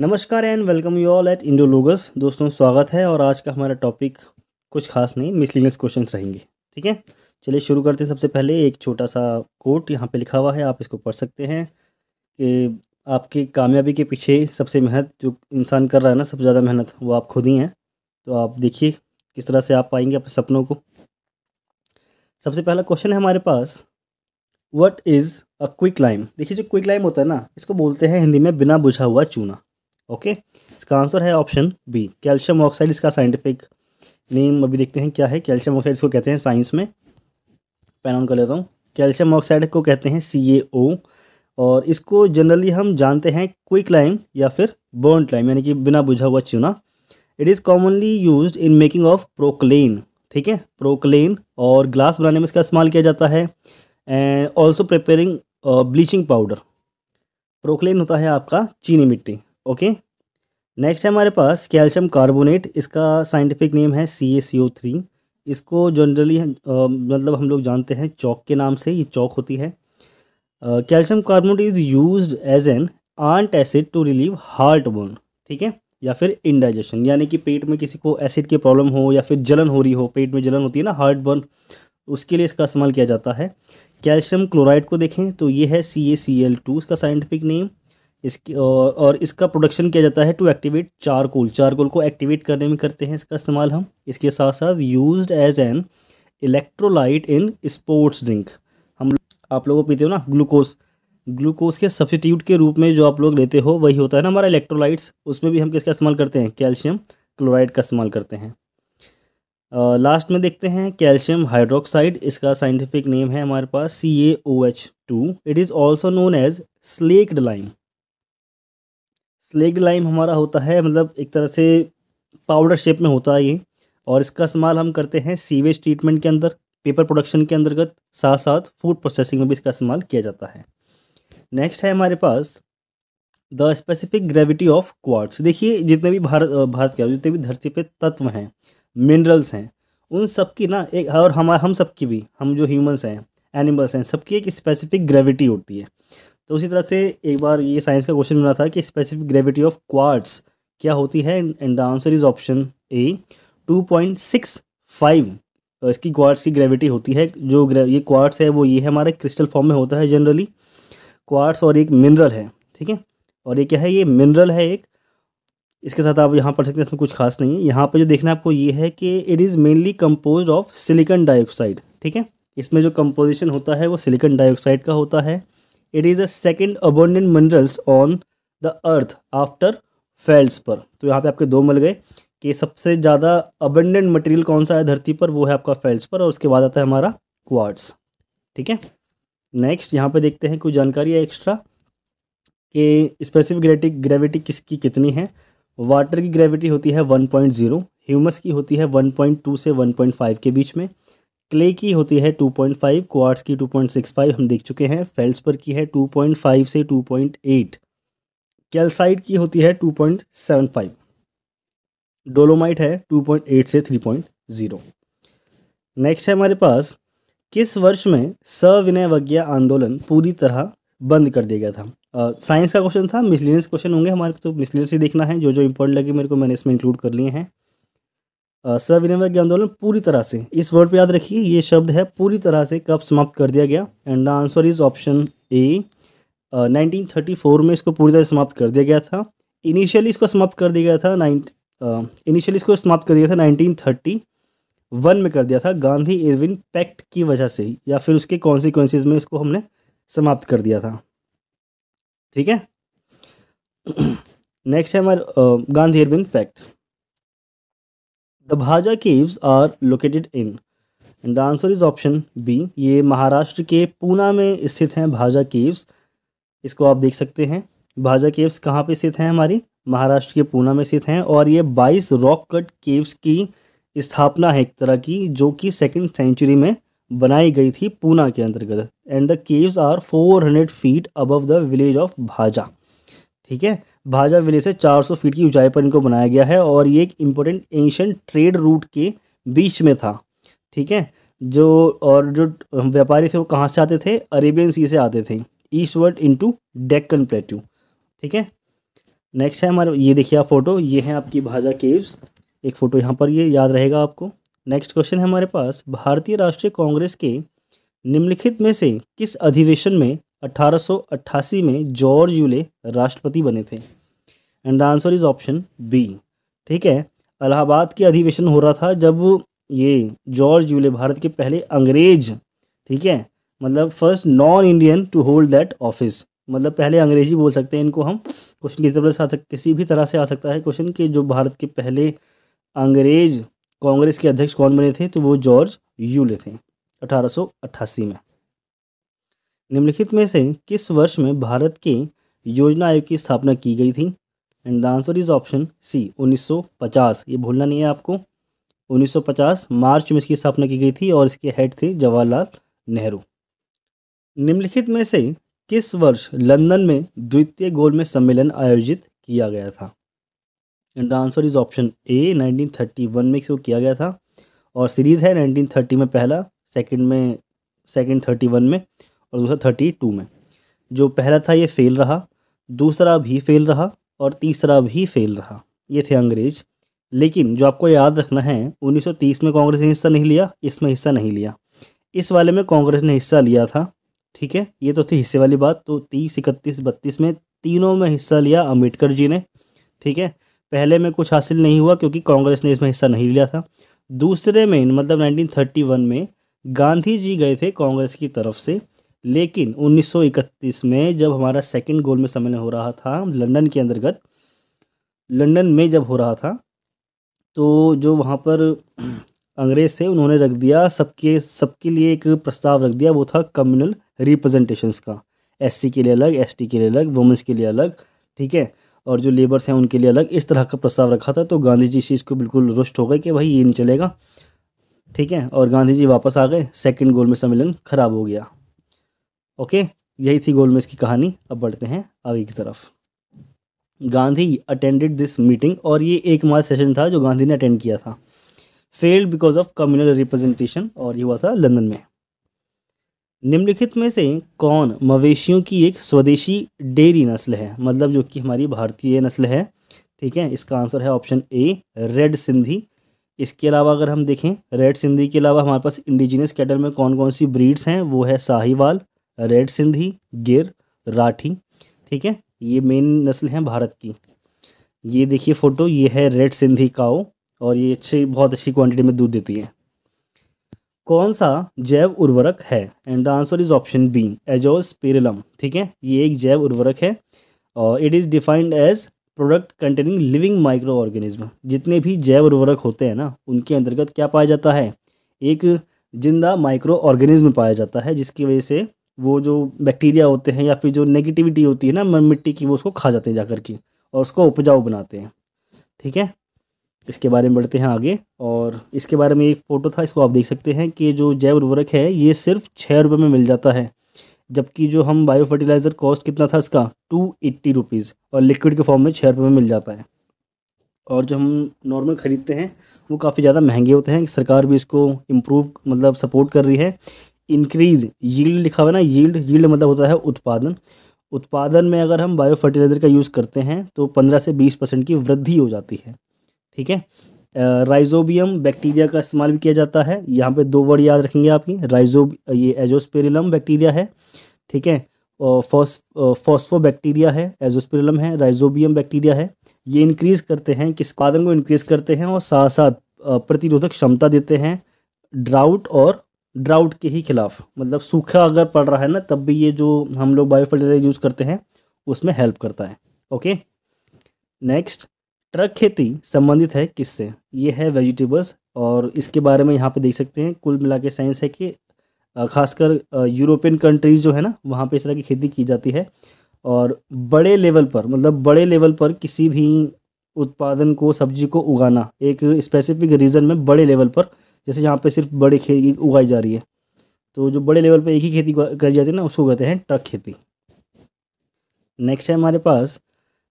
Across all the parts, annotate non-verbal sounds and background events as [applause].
नमस्कार and welcome you all at इंडो लोगस दोस्तों स्वागत है और आज का हमारा टॉपिक कुछ खास नहीं मिसलिनियस क्वेश्चंस रहेंगे ठीक है चलिए शुरू करते हैं सबसे पहले एक छोटा सा कोट यहाँ पे लिखा हुआ है आप इसको पढ़ सकते हैं कि आपकी कामयाबी के पीछे सबसे मेहनत जो इंसान कर रहा है ना सबसे ज़्यादा मेहनत वो आप खुद ही हैं तो आप देखिए किस तरह से आप पाएंगे अपने सपनों को सबसे पहला क्वेश्चन है हमारे पास what is a quick lime देखिए जो क्विक लाइम होता है ना इसको बोलते हैं हिंदी में बिना बुझा हुआ चूना ओके इसका आंसर है ऑप्शन बी कैल्शियम ऑक्साइड इसका साइंटिफिक नेम अभी देखते हैं क्या है कैल्शियम ऑक्साइड इसको कहते हैं साइंस में पैन ऑन कर लेता हूँ कैल्शियम ऑक्साइड को कहते हैं सी और इसको जनरली हम जानते हैं क्विक लाइम या फिर बर्न लाइम यानी कि बिना बुझा हुआ चूना it is commonly use in making of porcelain ठीक है प्रोक्लेन और ग्लास बनाने में इसका इस्तेमाल किया जाता है and also preparing bleaching powder porcelain होता है आपका चीनी मिट्टी ओके नेक्स्ट है हमारे पास कैल्शियम कार्बोनेट इसका साइंटिफिक नेम है C A C O three इसको जनरली मतलब हम लोग जानते हैं चौक के नाम से ये चौक होती है calcium carbonate is use as an antacid to relieve heartburn ठीक है या फिर इंडाइजेशन यानी कि पेट में किसी को एसिड की प्रॉब्लम हो या फिर जलन हो रही हो पेट में जलन होती है ना हार्ट बर्न उसके लिए इसका इस्तेमाल किया जाता है कैल्शियम क्लोराइड को देखें तो ये है C A C L two इसका साइंटिफिक नेम इसकी और, और इसका प्रोडक्शन किया जाता है टू एक्टिवेट चारकोल चारकोल को एक्टिवेट करने में करते हैं इसका इस्तेमाल हम इसके साथ साथ use as an electrolyte in sports drink हम आप लोगों पीते हो ना ग्लूकोज ग्लूकोज के सब्सिट्यूट के रूप में जो आप लोग लेते हो वही होता है ना हमारा इलेक्ट्रोलाइट्स उसमें भी हम किसका इस्तेमाल करते हैं कैल्शियम क्लोराइड का इस्तेमाल करते हैं लास्ट में देखते हैं कैल्शियम हाइड्रोक्साइड इसका साइंटिफिक नेम है हमारे पास C A O H two it is also known as slaked lime slaked lime हमारा होता है मतलब एक तरह से पाउडर शेप में होता है ये और इसका इस्तेमाल हम करते हैं सीवेज ट्रीटमेंट के अंदर पेपर प्रोडक्शन के अंतर्गत साथ साथ फूड प्रोसेसिंग में भी इसका इस्तेमाल किया जाता है नेक्स्ट है हमारे पास the specific gravity of quartz देखिए जितने भी भारत भारत के जितने भी धरती पे तत्व हैं मिनरल्स हैं उन सब की ना एक और हम हम सब की भी हम जो ह्यूमंस हैं एनिमल्स हैं सबकी एक स्पेसिफिक ग्रेविटी होती है तो उसी तरह से एक बार ये साइंस का क्वेश्चन बना था कि स्पेसिफिक ग्रेविटी ऑफ क्वार्ट्स क्या होती है and the answer is option A two point six five तो इसकी क्वार्ट्स की ग्रेविटी होती है जो ये क्वार्ट्स है वो ये है हमारे क्रिस्टल फॉर्म में होता है जनरली क्वार्ट्स और एक मिनरल है ठीक है और ये क्या है ये मिनरल है एक इसके साथ आप यहाँ पढ़ सकते हैं इसमें कुछ खास नहीं है यहाँ पर जो देखना है आपको ये है कि it is mainly compose of silicon dioxide ठीक है इसमें जो कंपोजिशन होता है वो सिलिकन डाइऑक्साइड का होता है it is a second abundant minerals on the earth after feldspar तो यहाँ पे आपके दो मिल गए कि सबसे ज़्यादा अबेंडेंट मटेरियल कौन सा है धरती पर वो है आपका फेल्ड्स पर और उसके बाद आता है हमारा क्वार्ट्स ठीक है नेक्स्ट यहाँ पे देखते हैं कुछ जानकारी है एक्स्ट्रा कि स्पेसिफिक ग्रेविटी ग्रेविटी किसकी कितनी है वाटर की ग्रेविटी होती है वन ह्यूमस की होती है वन से वन के बीच में क्ले की होती है 2.5 क्वार्ट्स की 2.65 हम देख चुके हैं पर की है 2.5 से 2.8 कैल्साइट की होती है 2.75 डोलोमाइट है 2.8 से 3.0 नेक्स्ट है हमारे पास किस वर्ष में सविनय वज्ञा आंदोलन पूरी तरह बंद कर दिया गया था साइंस का क्वेश्चन था मिसलिनियस क्वेश्चन होंगे हमारे तो मिसलिनियस ही देखना है जो जो इंपॉर्टेंट लगे मेरे को मैंने इसमें इंक्लूड कर लिए हैं सविनय ज्ञान आंदोलन पूरी तरह से इस वर्ड पे याद रखिए ये शब्द है पूरी तरह से कब समाप्त कर दिया गया and the answer is option A 1934 में इसको पूरी तरह समाप्त कर दिया गया था इनिशियली इसको समाप्त कर दिया गया था नाइन इनिशियली इसको समाप्त कर दिया था नाइनटीन थर्टी वन में कर दिया था गांधी इरविन पैक्ट की वजह से या फिर उसके कॉन्सिक्वेंसिस में इसको हमने समाप्त कर दिया था ठीक है नेक्स्ट [clears throat] है हमारे Gandhi Irwin pact the Bhaja caves are located in and the answer is option B ये महाराष्ट्र के पूना में स्थित हैं भाजा केव्स इसको आप देख सकते हैं भाजा केव्स कहाँ पे स्थित हैं हमारी महाराष्ट्र के पूना में स्थित हैं और ये 22 रॉक कट केव्स की स्थापना है एक तरह की जो कि सेकेंड सेंचुरी में बनाई गई थी पूना के अंतर्गत and the caves are 400 feet above the village of Bhaja ठीक है भाजा विले से 400 फीट की ऊंचाई पर इनको बनाया गया है और ये एक इम्पोर्टेंट एंशंट ट्रेड रूट के बीच में था ठीक है जो और जो व्यापारी थे वो कहाँ से आते थे अरेबियन सी से आते थे ईस्टवर्ड इंटू डेक्कन प्लेट्यू ठीक है नेक्स्ट है हमारे ये देखिए आप फोटो ये है आपकी भाजा केव्स एक फ़ोटो यहाँ पर ये याद रहेगा आपको नेक्स्ट क्वेश्चन है हमारे पास भारतीय राष्ट्रीय कांग्रेस के निम्नलिखित में से किस अधिवेशन में 1888 में जॉर्ज यूले राष्ट्रपति बने थे and the answer is option B ठीक है अलाहाबाद के अधिवेशन हो रहा था जब ये जॉर्ज यूले भारत के पहले अंग्रेज ठीक है मतलब first non Indian to hold that office मतलब पहले अंग्रेजी बोल सकते हैं इनको हम क्वेश्चन की तरफ से आ सकते किसी भी तरह से आ सकता है क्वेश्चन कि जो भारत के पहले अंग्रेज कांग्रेस के अध्यक्ष कौन बने थे तो वो जॉर्ज यूले थे अठारह में निम्नलिखित में से किस वर्ष में भारत के योजना आयोग की स्थापना की गई थी and the answer is option C 1950 ये भूलना नहीं है आपको 1950 मार्च में इसकी स्थापना की गई थी और इसके हेड थे जवाहरलाल नेहरू निम्नलिखित में से किस वर्ष लंदन में द्वितीय गोलमेज सम्मेलन आयोजित किया गया था and the answer is option A 1931 में इसको किया गया था और सीरीज़ है 1930 में पहला सेकंड में सेकंड 31 में और दूसरा 32 में जो पहला था ये फेल रहा दूसरा भी फेल रहा और तीसरा भी फेल रहा ये थे अंग्रेज लेकिन जो आपको याद रखना है 1930 में कांग्रेस ने हिस्सा नहीं लिया इसमें हिस्सा नहीं लिया इस वाले में कांग्रेस ने हिस्सा लिया था ठीक है ये तो थी हिस्से वाली बात तो तीस इकतीस बत्तीस में तीनों में हिस्सा लिया अम्बेडकर जी ने ठीक है पहले में कुछ हासिल नहीं हुआ क्योंकि कांग्रेस ने इसमें हिस्सा नहीं लिया था दूसरे में मतलब 1931 में गांधी जी गए थे कांग्रेस की तरफ से लेकिन 1931 में जब हमारा सेकंड में सम्मेलन हो रहा था लंदन के अंतर्गत लंदन में जब हो रहा था तो जो वहाँ पर अंग्रेज़ थे उन्होंने रख दिया सबके सबके लिए एक प्रस्ताव रख दिया वो था कम्युनल रिप्रेजेंटेशंस का एससी के लिए अलग एसटी के लिए अलग वुमेंस के लिए अलग ठीक है और जो लेबर्स हैं उनके लिए अलग इस तरह का प्रस्ताव रखा था तो गांधी जी इस चीज़ को बिल्कुल रुष्ट हो गए कि भाई ये नहीं चलेगा ठीक है और गांधी जी वापस आ गए सेकंड में सम्मेलन ख़राब हो गया ओके यही थी गोलमेज की कहानी अब बढ़ते हैं आगे की तरफ गांधी अटेंडेड दिस मीटिंग और ये एक मार्च सेशन था जो गांधी ने अटेंड किया था failed because of communal representation और ये हुआ था लंदन में निम्नलिखित में से कौन मवेशियों की एक स्वदेशी डेयरी नस्ल है मतलब जो कि हमारी भारतीय नस्ल है ठीक है इसका आंसर है ऑप्शन ए रेड सिंधी इसके अलावा अगर हम देखें रेड सिंधी के अलावा हमारे पास इंडिजिनियस कैटल में कौन कौन सी ब्रीड्स हैं वो है साहिवाल रेड सिंधी गिर राठी ठीक है ये मेन नस्ल है भारत की ये देखिए फ़ोटो ये है रेड सिंधी काओ और ये अच्छी बहुत अच्छी क्वांटिटी में दूध देती है कौन सा जैव उर्वरक है and the answer is option B azospirillum ठीक है ये एक जैव उर्वरक है और it is defined as product containing living micro organism जितने भी जैव उर्वरक होते हैं ना उनके अंतर्गत क्या पाया जाता है एक जिंदा माइक्रो ऑर्गेनिज्म पाया जाता है जिसकी वजह से वो जो बैक्टीरिया होते हैं या फिर जो नेगेटिविटी होती है ना मिट्टी की वो उसको खा जाते हैं जाकर के और उसको उपजाऊ बनाते हैं ठीक है इसके बारे में बढ़ते हैं आगे और इसके बारे में एक फ़ोटो था इसको आप देख सकते हैं कि जो जैव उर्वरक है ये सिर्फ छः रुपये में मिल जाता है जबकि जो हम बायो फर्टिलाइज़र कॉस्ट कितना था इसका टू एट्टी रुपीज़ और लिक्विड के फॉर्म में छः रुपये में मिल जाता है और जो हम नॉर्मल ख़रीदते हैं वो काफ़ी ज़्यादा महंगे होते हैं सरकार भी इसको इम्प्रूव मतलब सपोर्ट कर रही है इंक्रीज यील्ड लिखा हुआ है ना यील्ड यील्ड मतलब होता है उत्पादन उत्पादन में अगर हम बायो फर्टिलाइज़र का यूज़ करते हैं तो पंद्रह से बीस परसेंट की वृद्धि हो जाती है ठीक है राइजोबियम बैक्टीरिया का इस्तेमाल भी किया जाता है यहाँ पे दो वर्ड याद रखेंगे आपकी राइजो ये एजोस्पेरिलम बैक्टीरिया है ठीक है फॉस फॉस्फो बैक्टीरिया है एजोस्पेरिलम है राइजोबियम बैक्टीरिया है ये इंक्रीज़ करते हैं किस उत्पादन को इंक्रीज़ करते हैं और साथ साथ प्रतिरोधक क्षमता देते हैं ड्राउट और ड्राउट के ही खिलाफ मतलब सूखा अगर पड़ रहा है ना तब भी ये जो हम लोग बायोफर्टिलाइजर यूज़ करते हैं उसमें हेल्प करता है ओके नेक्स्ट ट्रक खेती संबंधित है किससे ये है वेजिटेबल्स और इसके बारे में यहाँ पे देख सकते हैं कुल मिला के साइंस है कि खासकर यूरोपियन कंट्रीज़ जो है ना वहाँ पे इस तरह की खेती की जाती है और बड़े लेवल पर मतलब बड़े लेवल पर किसी भी उत्पादन को सब्जी को उगाना एक स्पेसिफिक रीज़न में बड़े लेवल पर जैसे यहाँ पे सिर्फ बड़े खेती उगाई जा रही है तो जो बड़े लेवल पे एक ही खेती करी जाती है ना उसको कहते हैं ट्रक खेती नेक्स्ट है हमारे पास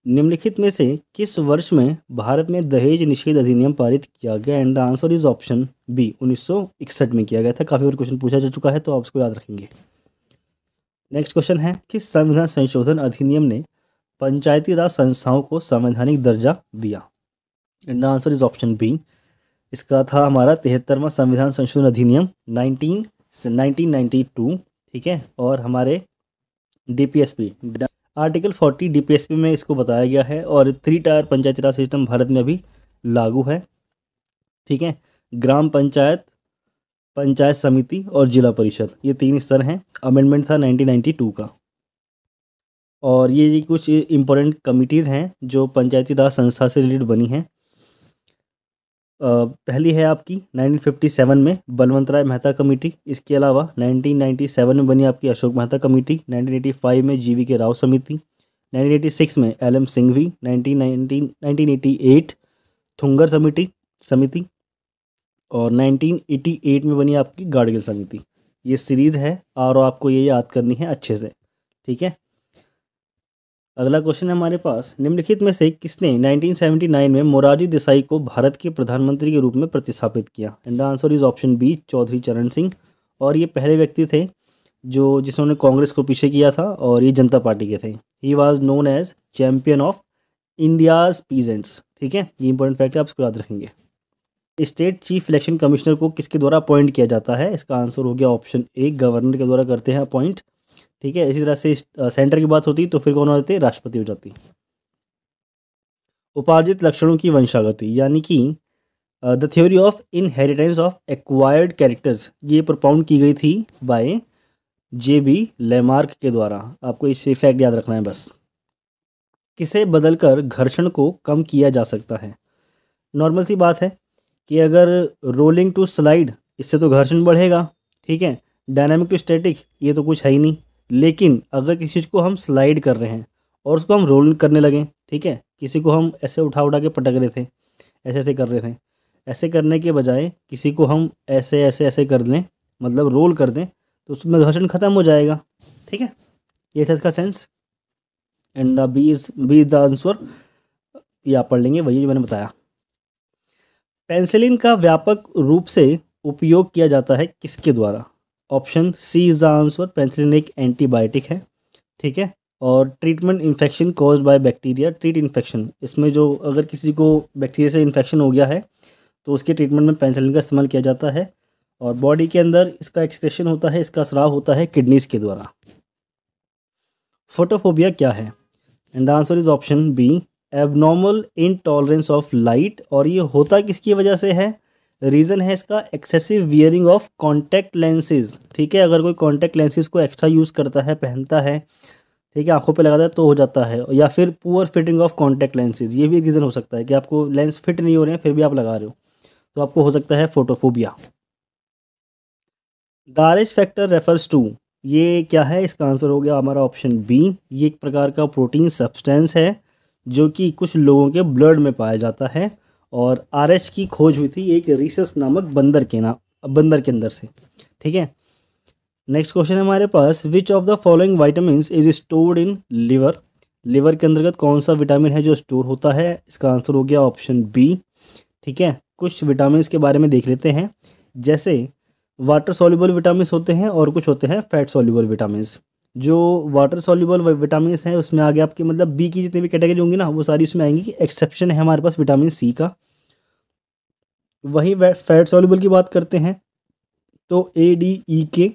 निम्नलिखित में से किस वर्ष में भारत में दहेज निषेध अधिनियम पारित किया गया and the answer is option B उन्नीस में किया गया था काफ़ी बार क्वेश्चन पूछा जा चुका है तो आप उसको याद रखेंगे नेक्स्ट क्वेश्चन है कि संविधान संशोधन अधिनियम ने पंचायती राज संस्थाओं को संवैधानिक दर्जा दिया and the answer is option B इसका था हमारा तिहत्तरवा संविधान संशोधन अधिनियम नाइनटीन नाइनटीन नाइन्टी टू ठीक है और हमारे डीपीएसपी आर्टिकल फोर्टी डीपीएसपी में इसको बताया गया है और three tier Panchayati Raj system Bharat में अभी लागू है ठीक है ग्राम पंचायत पंचायत समिति और जिला परिषद ये तीन स्तर हैं अमेंडमेंट था नाइनटीन का और ये कुछ इम्पोर्टेंट कमिटीज़ हैं जो पंचायती राज संस्था से रिलेटेड बनी हैं पहली है आपकी 1957 में बलवंत राय मेहता कमेटी इसके अलावा 1997 में बनी आपकी अशोक मेहता कमेटी 1985 में जीवी के राव समिति 1986 में L M Singhvi nineteen 1988 Thungon समिति समिति और 1988 में बनी आपकी गाड़गिल समिति ये सीरीज़ है और आपको ये याद करनी है अच्छे से ठीक है अगला क्वेश्चन है हमारे पास निम्नलिखित में से किसने 1979 में मोरारजी देसाई को भारत के प्रधानमंत्री के रूप में प्रतिस्थापित किया and the answer is option B Chaudhary Charan Singh और ये पहले व्यक्ति थे जो जिन्होंने कांग्रेस को पीछे किया था और ये जनता पार्टी के थे he was known as champion of India's peasants ठीक है ये इंपॉर्टेंट फैक्ट है आप इसको याद रखेंगे स्टेट चीफ इलेक्शन कमिश्नर को किसके द्वारा अपॉइंट किया जाता है इसका आंसर हो गया ऑप्शन ए गवर्नर के द्वारा करते हैं अपॉइंट ठीक है इसी तरह से सेंटर की बात होती तो फिर कौन हो जाते राष्ट्रपति हो जाती उपार्जित लक्षणों की वंशागति यानी कि the theory of inheritance of acquired characters ये प्रपाउंड की गई थी बाय जे बी लेमार्क के द्वारा आपको इसे फैक्ट याद रखना है बस किसे बदलकर घर्षण को कम किया जा सकता है नॉर्मल सी बात है कि अगर रोलिंग टू स्लाइड इससे तो घर्षण बढ़ेगा ठीक है डायनामिक टू स्टैटिक ये तो कुछ है ही नहीं लेकिन अगर किसी चीज़ को हम स्लाइड कर रहे हैं और उसको हम रोल करने लगें ठीक है किसी को हम ऐसे उठा उठा के पटक रहे थे ऐसे ऐसे कर रहे थे ऐसे करने के बजाय किसी को हम ऐसे ऐसे ऐसे कर लें मतलब रोल कर दें तो उसमें घर्षण ख़त्म हो जाएगा ठीक है ये था इसका सेंस एंड द बीज बीज द आंसर ये आप पढ़ लेंगे वही जो मैंने बताया पेंसिलिन का व्यापक रूप से उपयोग किया जाता है किसके द्वारा option C is the answer penicillin एक एंटीबायोटिक है ठीक है और treatment infection cause by bacteria treat infection इसमें जो अगर किसी को बैक्टीरिया से इन्फेक्शन हो गया है तो उसके ट्रीटमेंट में पेंसिलिन का इस्तेमाल किया जाता है और बॉडी के अंदर इसका एक्सक्रेशन होता है इसका स्राव होता है किडनीज के द्वारा फोटोफोबिया क्या है and answer is option B abnormal tolerance of light और ये होता किसकी वजह से है रीज़न है इसका excessive wearing of contact lenses ठीक है अगर कोई कॉन्टैक्ट लेंसेज को एक्स्ट्रा यूज़ करता है पहनता है ठीक है आंखों पे लगाता है तो हो जाता है या फिर poor fitting of contact lenses ये भी एक रीज़न हो सकता है कि आपको लेंस फिट नहीं हो रहे हैं फिर भी आप लगा रहे हो तो आपको हो सकता है फोटोफोबिया दारिश फैक्टर रेफर्स टू ये क्या है इसका आंसर हो गया हमारा ऑप्शन बी ये एक प्रकार का प्रोटीन सब्सटेंस है जो कि कुछ लोगों के ब्लड में पाया जाता है और आर की खोज हुई थी एक रिसस नामक बंदर के नाम बंदर के अंदर से ठीक है नेक्स्ट क्वेश्चन है हमारे पास which of the following vitamin is stored in liver liver के अंतर्गत कौन सा विटामिन है जो स्टोर होता है इसका आंसर हो गया ऑप्शन बी ठीक है कुछ विटामिन के बारे में देख लेते हैं जैसे वाटर सॉल्यूबल विटामिन होते हैं और कुछ होते हैं फैट सॉल्यूबल विटामिन जो वाटर सॉल्यूबल विटामिन हैं उसमें आगे आपके मतलब बी की जितनी भी कैटेगरी होंगी ना वो सारी उसमें आएंगी कि एक्सेप्शन है हमारे पास विटामिन सी का वहीं फैट सॉल्यूबल की बात करते हैं तो ए डी ई के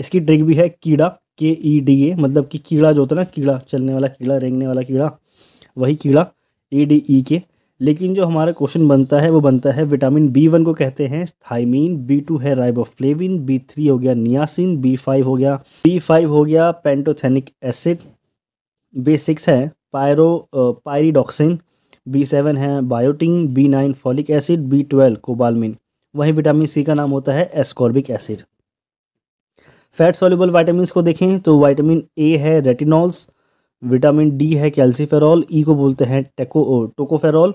इसकी ट्रिक भी है कीड़ा के ई डी ए मतलब कि कीड़ा जो होता है ना कीड़ा चलने वाला कीड़ा रेंगने वाला कीड़ा वही कीड़ा ए डी ई के लेकिन जो हमारा क्वेश्चन बनता है वो बनता है विटामिन बी वन को कहते हैं थाइमीन बी टू है राइबोफ्लेविन बी थ्री हो गया नियासिन बी फाइव हो गया बी फाइव हो गया पेंटोथेनिक एसिड बी सिक्स है पायरो पायरीडॉक्सिन बी सेवन है biotin B nine folic acid B twelve cobalamin वहीं विटामिन सी का नाम होता है ascorbic acid fat soluble vitamin को देखें तो वाइटामिन ए है रेटिनॉल्स विटामिन डी है कैल्सीफेरॉल ई को बोलते हैं टेको टोकोफेरॉल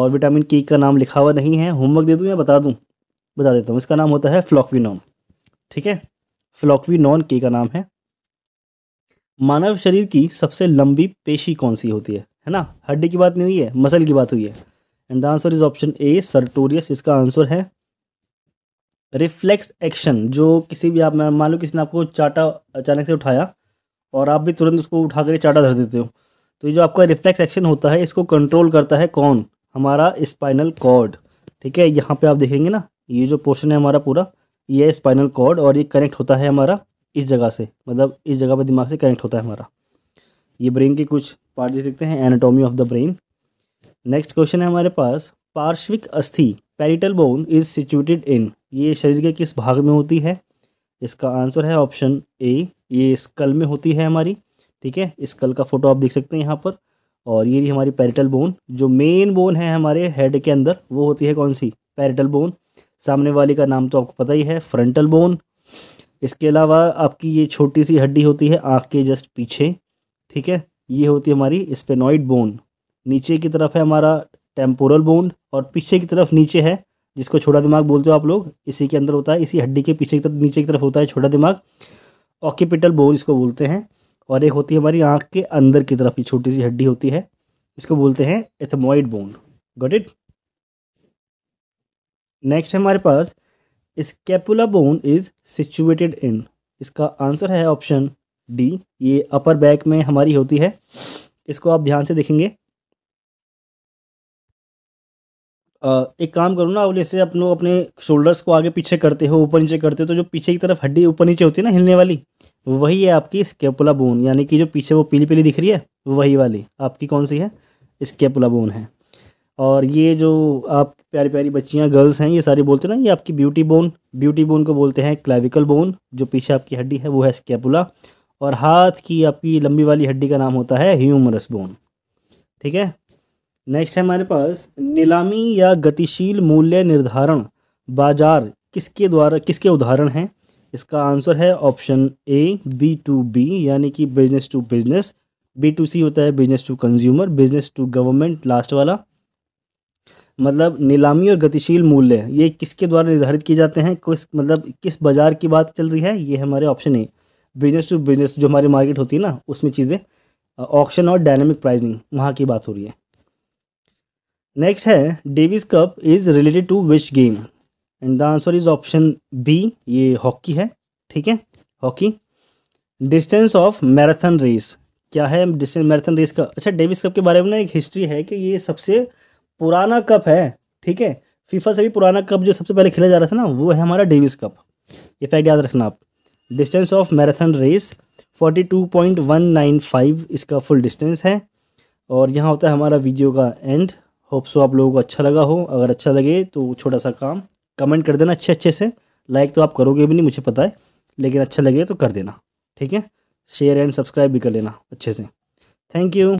और विटामिन के का नाम लिखा हुआ नहीं है होमवर्क दे दूँ या बता दूँ बता देता हूँ इसका नाम होता है फ्लॉकविनॉन ठीक है फ्लॉकविनॉन के का नाम है मानव शरीर की सबसे लंबी पेशी कौन सी होती है है ना हड्डी की बात नहीं हुई है मसल की बात हुई है and the answer is option A sartorius इसका आंसर है रिफ्लेक्स एक्शन जो किसी भी आप मान लो किसी ने आपको चाटा अचानक से उठाया और आप भी तुरंत उसको उठा कर चाटा धर देते हो तो ये जो आपका रिफ्लेक्स एक्शन होता है इसको कंट्रोल करता है कौन हमारा स्पाइनल कॉर्ड ठीक है यहाँ पे आप देखेंगे ना ये जो पोर्शन है हमारा पूरा ये है स्पाइनल कॉर्ड और ये कनेक्ट होता है हमारा इस जगह से मतलब इस जगह पर दिमाग से कनेक्ट होता है हमारा ये ब्रेन के कुछ पार्ट देखते हैं anatomy of the brain next question है हमारे पास पार्श्विक अस्थि parietal bone is situated in ये शरीर के किस भाग में होती है इसका आंसर है ऑप्शन ए ये स्कल में होती है हमारी ठीक है स्कल का फोटो आप देख सकते हैं यहाँ पर और ये हमारी पैरिटल बोन जो मेन बोन है हमारे हेड के अंदर वो होती है कौन सी पैरिटल बोन सामने वाली का नाम तो आपको पता ही है फ्रंटल बोन इसके अलावा आपकी ये छोटी सी हड्डी होती है आँख के जस्ट पीछे ठीक है ये होती है हमारी स्पेनॉइड बोन नीचे की तरफ है हमारा टेम्पोरल बोन और पीछे की तरफ नीचे है जिसको छोटा दिमाग बोलते हो आप लोग इसी के अंदर होता है इसी हड्डी के पीछे की तरफ नीचे की तरफ होता है छोटा दिमाग ऑक्यूपिटल बोन इसको बोलते हैं और एक होती है हमारी आँख के अंदर की तरफ ही छोटी सी हड्डी होती है इसको बोलते हैं ethmoid bone got it next हमारे पास scapula bone is situated in इसका आंसर है ऑप्शन डी ये अपर बैक में हमारी होती है इसको आप ध्यान से देखेंगे एक काम करो ना अब जैसे आप लोग अपने शोल्डर्स को आगे पीछे करते हो ऊपर नीचे करते हो तो जो पीछे की तरफ हड्डी ऊपर नीचे होती है ना हिलने वाली वही है आपकी स्केपुला बोन यानी कि जो पीछे वो पीली पीली दिख रही है वही वाली आपकी कौन सी है स्केपुला बोन है और ये जो आप प्यारी प्यारी बच्चियाँ गर्ल्स हैं ये सारी बोलते ना ये आपकी ब्यूटी बोन ब्यूटी बोन को बोलते हैं क्लाविकल बोन जो पीछे आपकी हड्डी है वो है स्केपुला और हाथ की आपकी लंबी वाली हड्डी का नाम होता है ह्यूमरस बोन ठीक है नेक्स्ट है हमारे पास नीलामी या गतिशील मूल्य निर्धारण बाजार किसके द्वारा किसके उदाहरण हैं इसका आंसर है option A B to B यानी कि business to business B to C होता है business to consumer business to government last वाला मतलब नीलामी और गतिशील मूल्य ये किसके द्वारा निर्धारित किए जाते हैं किस मतलब किस बाजार की बात चल रही है ये हमारे option A business to business जो हमारी मार्केट होती है ना उसमें चीज़ें ऑप्शन और डायनेमिक प्राइजिंग वहाँ की बात हो रही है नेक्स्ट है Davis cup is related to which game and the answer is option B ये हॉकी है ठीक है hockey distance of marathon race क्या है डिस्टेंस मैराथन रेस का अच्छा डेविस कप के बारे में ना एक हिस्ट्री है कि ये सबसे पुराना कप है ठीक है फीफा से भी पुराना कप जो सबसे पहले खेला जा रहा था ना वो है हमारा डेविस कप ये फैक्ट याद रखना आप distance of marathon race forty two point one nine five इसका फुल डिस्टेंस है और यहाँ होता है हमारा वीडियो का एंड होप सो आप लोगों को अच्छा लगा हो अगर अच्छा लगे तो छोटा सा काम कमेंट कर देना अच्छे अच्छे से लाइक तो आप करोगे भी नहीं मुझे पता है लेकिन अच्छा लगे तो कर देना ठीक है शेयर एंड सब्सक्राइब भी कर लेना अच्छे से थैंक यू